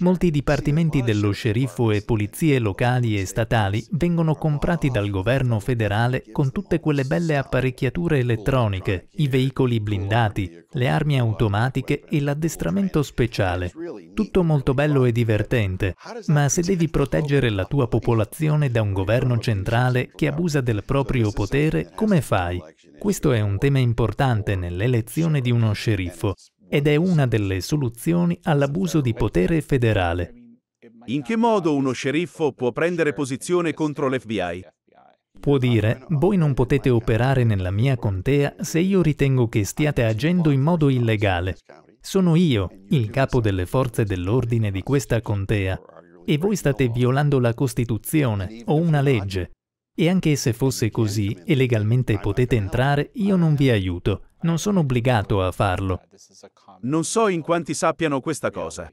Molti dipartimenti dello sceriffo e polizie locali e statali vengono comprati dal governo federale con tutte quelle belle apparecchiature elettroniche, i veicoli blindati, le armi automatiche e l'addestramento speciale. Tutto molto bello e divertente, ma se devi proteggere la tua popolazione da un governo centrale che abusa del proprio potere, come fai? Questo è un tema importante nell'elezione di uno sceriffo ed è una delle soluzioni all'abuso di potere federale. In che modo uno sceriffo può prendere posizione contro l'FBI? Può dire, voi non potete operare nella mia contea se io ritengo che stiate agendo in modo illegale. Sono io, il capo delle forze dell'ordine di questa contea, e voi state violando la Costituzione o una legge. E anche se fosse così e legalmente potete entrare, io non vi aiuto. Non sono obbligato a farlo. Non so in quanti sappiano questa cosa.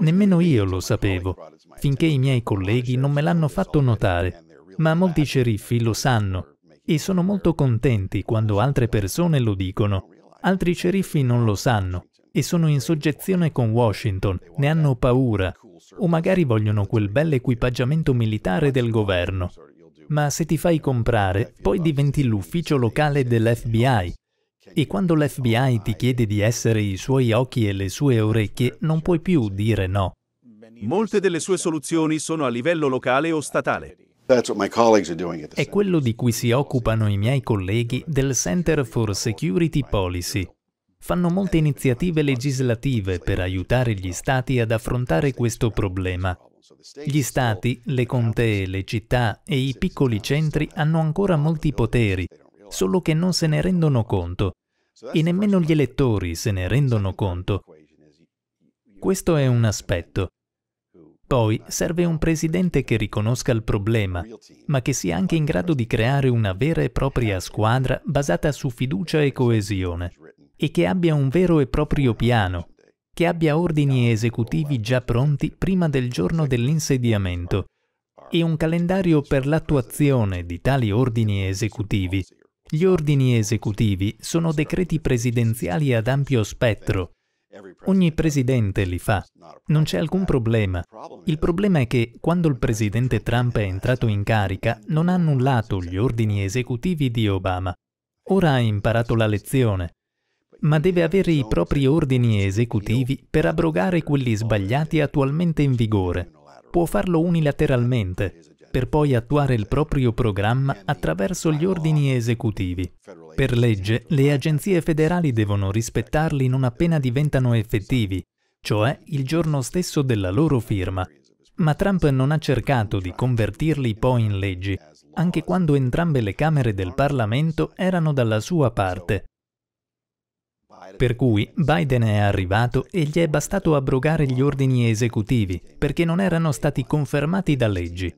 Nemmeno io lo sapevo, finché i miei colleghi non me l'hanno fatto notare, ma molti sceriffi lo sanno e sono molto contenti quando altre persone lo dicono. Altri sceriffi non lo sanno e sono in soggezione con Washington, ne hanno paura o magari vogliono quel bel equipaggiamento militare del governo ma se ti fai comprare, poi diventi l'ufficio locale dell'FBI. E quando l'FBI ti chiede di essere i suoi occhi e le sue orecchie, non puoi più dire no. Molte delle sue soluzioni sono a livello locale o statale. È quello di cui si occupano i miei colleghi del Center for Security Policy. Fanno molte iniziative legislative per aiutare gli stati ad affrontare questo problema gli stati, le contee, le città e i piccoli centri hanno ancora molti poteri, solo che non se ne rendono conto e nemmeno gli elettori se ne rendono conto. Questo è un aspetto. Poi serve un presidente che riconosca il problema, ma che sia anche in grado di creare una vera e propria squadra basata su fiducia e coesione e che abbia un vero e proprio piano, che abbia ordini esecutivi già pronti prima del giorno dell'insediamento e un calendario per l'attuazione di tali ordini esecutivi. Gli ordini esecutivi sono decreti presidenziali ad ampio spettro. Ogni presidente li fa. Non c'è alcun problema. Il problema è che quando il presidente Trump è entrato in carica non ha annullato gli ordini esecutivi di Obama. Ora ha imparato la lezione ma deve avere i propri ordini esecutivi per abrogare quelli sbagliati attualmente in vigore. Può farlo unilateralmente, per poi attuare il proprio programma attraverso gli ordini esecutivi. Per legge, le agenzie federali devono rispettarli non appena diventano effettivi, cioè il giorno stesso della loro firma. Ma Trump non ha cercato di convertirli poi in leggi, anche quando entrambe le Camere del Parlamento erano dalla sua parte, per cui Biden è arrivato e gli è bastato abrogare gli ordini esecutivi perché non erano stati confermati da leggi.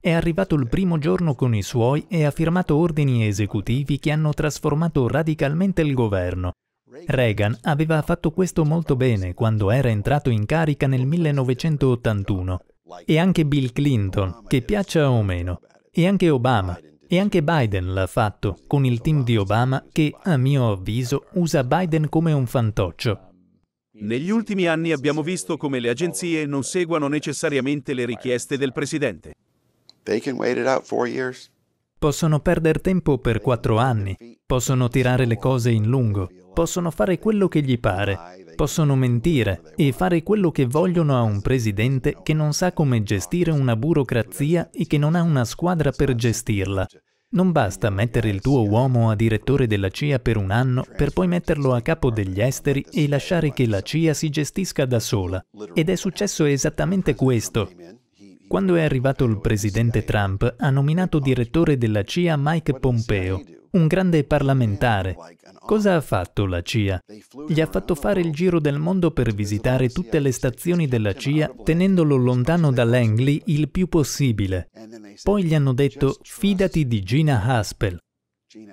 È arrivato il primo giorno con i suoi e ha firmato ordini esecutivi che hanno trasformato radicalmente il governo. Reagan aveva fatto questo molto bene quando era entrato in carica nel 1981 e anche Bill Clinton, che piaccia o meno, e anche Obama, e anche Biden l'ha fatto, con il team di Obama che, a mio avviso, usa Biden come un fantoccio. Negli ultimi anni abbiamo visto come le agenzie non seguano necessariamente le richieste del Presidente. Possono perdere tempo per quattro anni, possono tirare le cose in lungo, possono fare quello che gli pare, Possono mentire e fare quello che vogliono a un presidente che non sa come gestire una burocrazia e che non ha una squadra per gestirla. Non basta mettere il tuo uomo a direttore della CIA per un anno per poi metterlo a capo degli esteri e lasciare che la CIA si gestisca da sola. Ed è successo esattamente questo. Quando è arrivato il presidente Trump, ha nominato direttore della CIA Mike Pompeo, un grande parlamentare. Cosa ha fatto la CIA? Gli ha fatto fare il giro del mondo per visitare tutte le stazioni della CIA tenendolo lontano da Langley il più possibile. Poi gli hanno detto fidati di Gina Haspel,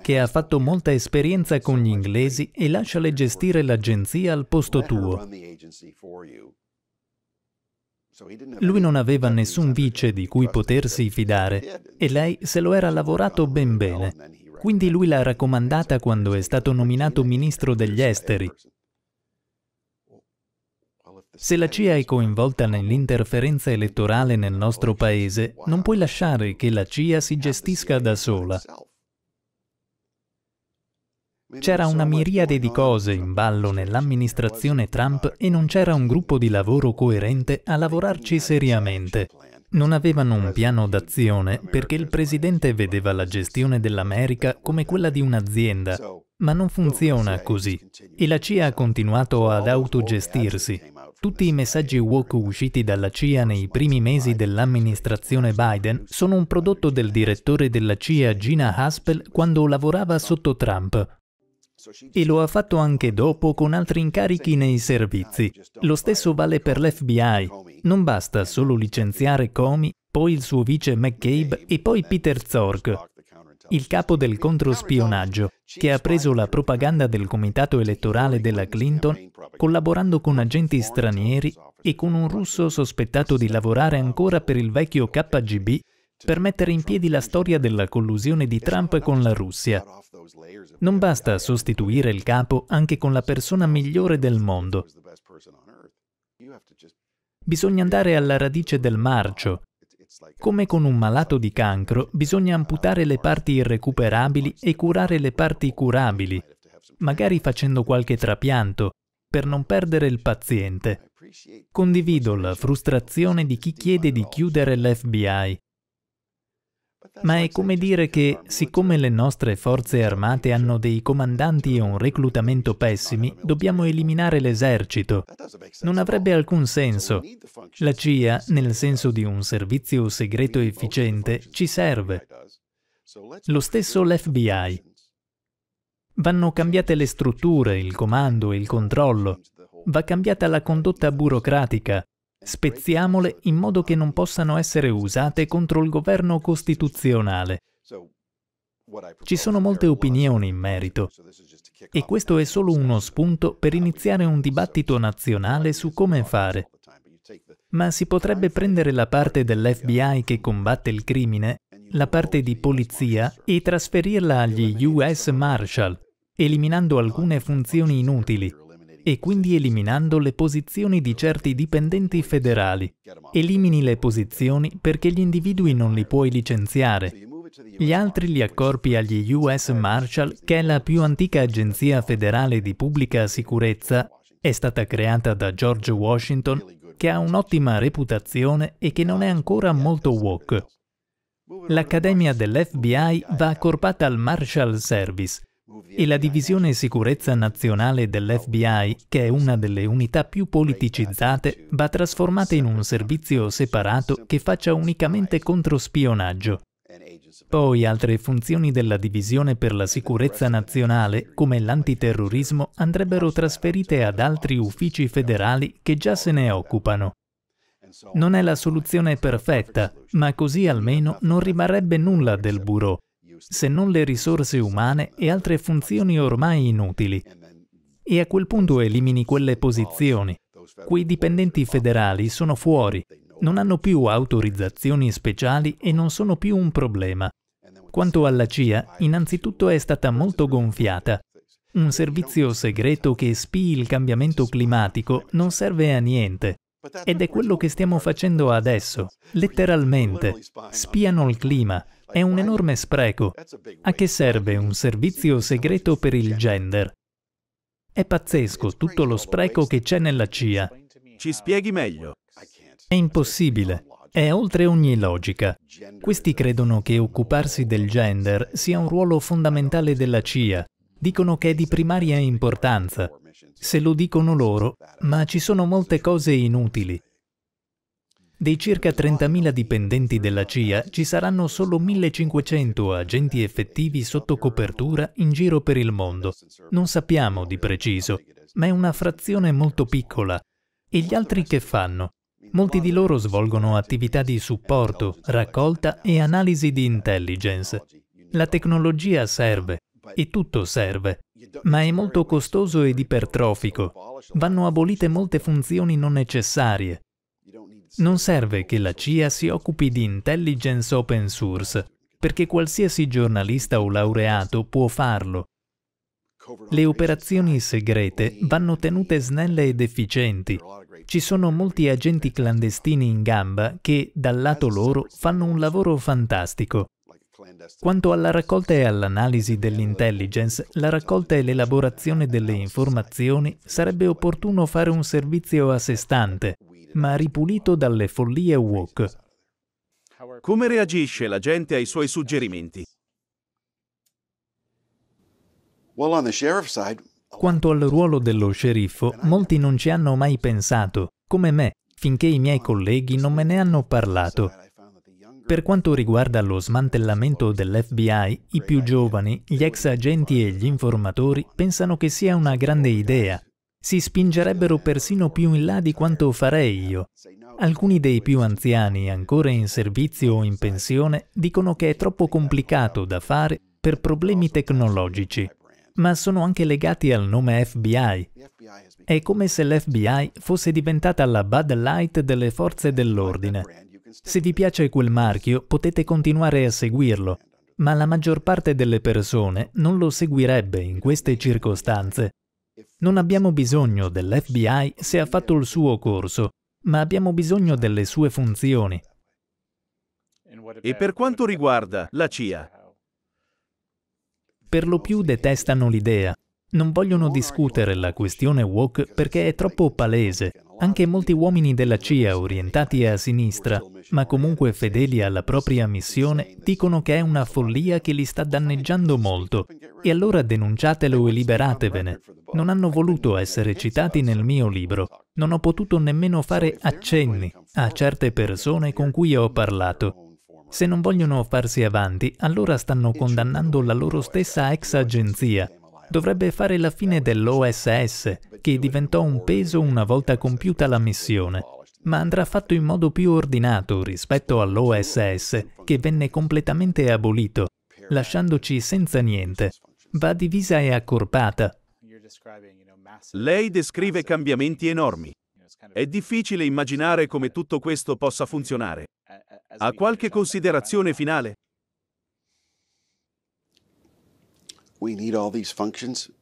che ha fatto molta esperienza con gli inglesi e lasciale gestire l'agenzia al posto tuo. Lui non aveva nessun vice di cui potersi fidare e lei se lo era lavorato ben bene. Quindi lui l'ha raccomandata quando è stato nominato ministro degli esteri. Se la CIA è coinvolta nell'interferenza elettorale nel nostro paese, non puoi lasciare che la CIA si gestisca da sola. C'era una miriade di cose in ballo nell'amministrazione Trump e non c'era un gruppo di lavoro coerente a lavorarci seriamente. Non avevano un piano d'azione perché il presidente vedeva la gestione dell'America come quella di un'azienda, ma non funziona così. E la CIA ha continuato ad autogestirsi. Tutti i messaggi woke usciti dalla CIA nei primi mesi dell'amministrazione Biden sono un prodotto del direttore della CIA Gina Haspel quando lavorava sotto Trump e lo ha fatto anche dopo con altri incarichi nei servizi. Lo stesso vale per l'FBI. Non basta solo licenziare Comey, poi il suo vice McCabe e poi Peter Zork, il capo del controspionaggio, che ha preso la propaganda del comitato elettorale della Clinton collaborando con agenti stranieri e con un russo sospettato di lavorare ancora per il vecchio KGB per mettere in piedi la storia della collusione di Trump con la Russia. Non basta sostituire il capo anche con la persona migliore del mondo. Bisogna andare alla radice del marcio. Come con un malato di cancro, bisogna amputare le parti irrecuperabili e curare le parti curabili, magari facendo qualche trapianto, per non perdere il paziente. Condivido la frustrazione di chi chiede di chiudere l'FBI, ma è come dire che, siccome le nostre forze armate hanno dei comandanti e un reclutamento pessimi, dobbiamo eliminare l'esercito. Non avrebbe alcun senso. La CIA, nel senso di un servizio segreto efficiente, ci serve. Lo stesso l'FBI. Vanno cambiate le strutture, il comando e il controllo. Va cambiata la condotta burocratica. Spezziamole in modo che non possano essere usate contro il governo costituzionale. Ci sono molte opinioni in merito e questo è solo uno spunto per iniziare un dibattito nazionale su come fare. Ma si potrebbe prendere la parte dell'FBI che combatte il crimine, la parte di polizia e trasferirla agli US Marshal, eliminando alcune funzioni inutili, e quindi eliminando le posizioni di certi dipendenti federali. Elimini le posizioni perché gli individui non li puoi licenziare. Gli altri li accorpi agli US Marshall, che è la più antica agenzia federale di pubblica sicurezza, è stata creata da George Washington, che ha un'ottima reputazione e che non è ancora molto woke. L'Accademia dell'FBI va accorpata al Marshall Service, e la divisione sicurezza nazionale dell'FBI, che è una delle unità più politicizzate, va trasformata in un servizio separato che faccia unicamente controspionaggio. Poi altre funzioni della Divisione per la Sicurezza Nazionale, come l'antiterrorismo, andrebbero trasferite ad altri uffici federali che già se ne occupano. Non è la soluzione perfetta, ma così almeno non rimarrebbe nulla del bureau se non le risorse umane e altre funzioni ormai inutili. E a quel punto elimini quelle posizioni. Quei dipendenti federali sono fuori, non hanno più autorizzazioni speciali e non sono più un problema. Quanto alla CIA, innanzitutto è stata molto gonfiata. Un servizio segreto che spii il cambiamento climatico non serve a niente. Ed è quello che stiamo facendo adesso, letteralmente. Spiano il clima, è un enorme spreco. A che serve un servizio segreto per il gender? È pazzesco tutto lo spreco che c'è nella CIA. Ci spieghi meglio. È impossibile. È oltre ogni logica. Questi credono che occuparsi del gender sia un ruolo fondamentale della CIA. Dicono che è di primaria importanza. Se lo dicono loro, ma ci sono molte cose inutili. Dei circa 30.000 dipendenti della CIA ci saranno solo 1.500 agenti effettivi sotto copertura in giro per il mondo. Non sappiamo di preciso, ma è una frazione molto piccola. E gli altri che fanno? Molti di loro svolgono attività di supporto, raccolta e analisi di intelligence. La tecnologia serve, e tutto serve, ma è molto costoso ed ipertrofico. Vanno abolite molte funzioni non necessarie, non serve che la CIA si occupi di intelligence open source, perché qualsiasi giornalista o laureato può farlo. Le operazioni segrete vanno tenute snelle ed efficienti. Ci sono molti agenti clandestini in gamba che, dal lato loro, fanno un lavoro fantastico. Quanto alla raccolta e all'analisi dell'intelligence, la raccolta e l'elaborazione delle informazioni, sarebbe opportuno fare un servizio a sé stante, ma ripulito dalle follie woke. Come reagisce la gente ai suoi suggerimenti? Quanto al ruolo dello sceriffo, molti non ci hanno mai pensato, come me, finché i miei colleghi non me ne hanno parlato. Per quanto riguarda lo smantellamento dell'FBI, i più giovani, gli ex agenti e gli informatori pensano che sia una grande idea, si spingerebbero persino più in là di quanto farei io. Alcuni dei più anziani, ancora in servizio o in pensione, dicono che è troppo complicato da fare per problemi tecnologici, ma sono anche legati al nome FBI. È come se l'FBI fosse diventata la Bud Light delle forze dell'ordine. Se vi piace quel marchio, potete continuare a seguirlo, ma la maggior parte delle persone non lo seguirebbe in queste circostanze non abbiamo bisogno dell'FBI se ha fatto il suo corso, ma abbiamo bisogno delle sue funzioni. E per quanto riguarda la CIA? Per lo più detestano l'idea non vogliono discutere la questione woke perché è troppo palese. Anche molti uomini della CIA orientati a sinistra, ma comunque fedeli alla propria missione, dicono che è una follia che li sta danneggiando molto. E allora denunciatelo e liberatevene. Non hanno voluto essere citati nel mio libro. Non ho potuto nemmeno fare accenni a certe persone con cui ho parlato. Se non vogliono farsi avanti, allora stanno condannando la loro stessa ex agenzia, dovrebbe fare la fine dell'OSS, che diventò un peso una volta compiuta la missione, ma andrà fatto in modo più ordinato rispetto all'OSS, che venne completamente abolito, lasciandoci senza niente. Va divisa e accorpata. Lei descrive cambiamenti enormi. È difficile immaginare come tutto questo possa funzionare. Ha qualche considerazione finale?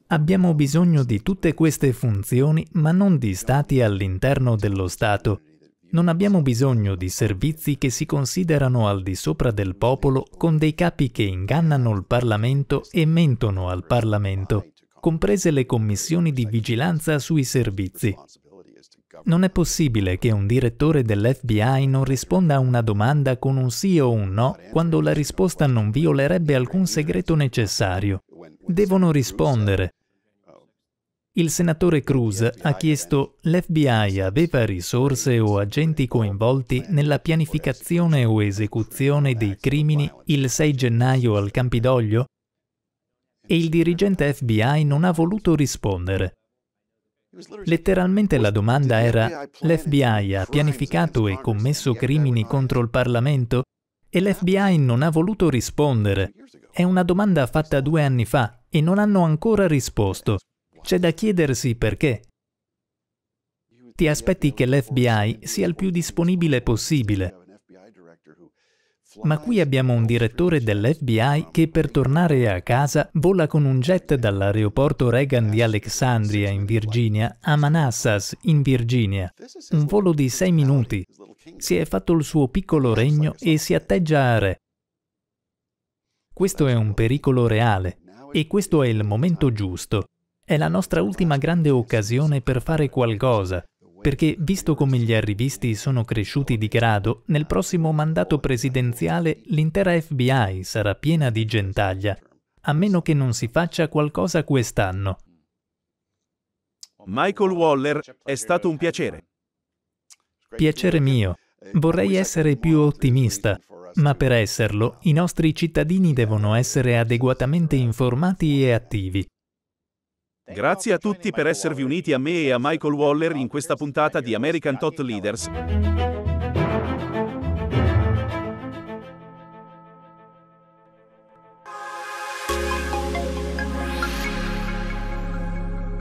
Abbiamo bisogno di tutte queste funzioni, ma non di stati all'interno dello Stato. Non abbiamo bisogno di servizi che si considerano al di sopra del popolo con dei capi che ingannano il Parlamento e mentono al Parlamento, comprese le commissioni di vigilanza sui servizi. Non è possibile che un direttore dell'FBI non risponda a una domanda con un sì o un no quando la risposta non violerebbe alcun segreto necessario. Devono rispondere. Il senatore Cruz ha chiesto l'FBI aveva risorse o agenti coinvolti nella pianificazione o esecuzione dei crimini il 6 gennaio al Campidoglio? E il dirigente FBI non ha voluto rispondere. Letteralmente la domanda era, l'FBI ha pianificato e commesso crimini contro il Parlamento? E l'FBI non ha voluto rispondere. È una domanda fatta due anni fa e non hanno ancora risposto. C'è da chiedersi perché. Ti aspetti che l'FBI sia il più disponibile possibile, ma qui abbiamo un direttore dell'FBI che per tornare a casa vola con un jet dall'aeroporto Reagan di Alexandria in Virginia a Manassas in Virginia. Un volo di sei minuti. Si è fatto il suo piccolo regno e si atteggia a re. Questo è un pericolo reale e questo è il momento giusto. È la nostra ultima grande occasione per fare qualcosa, perché, visto come gli arrivisti sono cresciuti di grado, nel prossimo mandato presidenziale l'intera FBI sarà piena di gentaglia, a meno che non si faccia qualcosa quest'anno. Michael Waller, è stato un piacere. Piacere mio. Vorrei essere più ottimista, ma per esserlo i nostri cittadini devono essere adeguatamente informati e attivi. Grazie a tutti per esservi uniti a me e a Michael Waller in questa puntata di American Tot Leaders.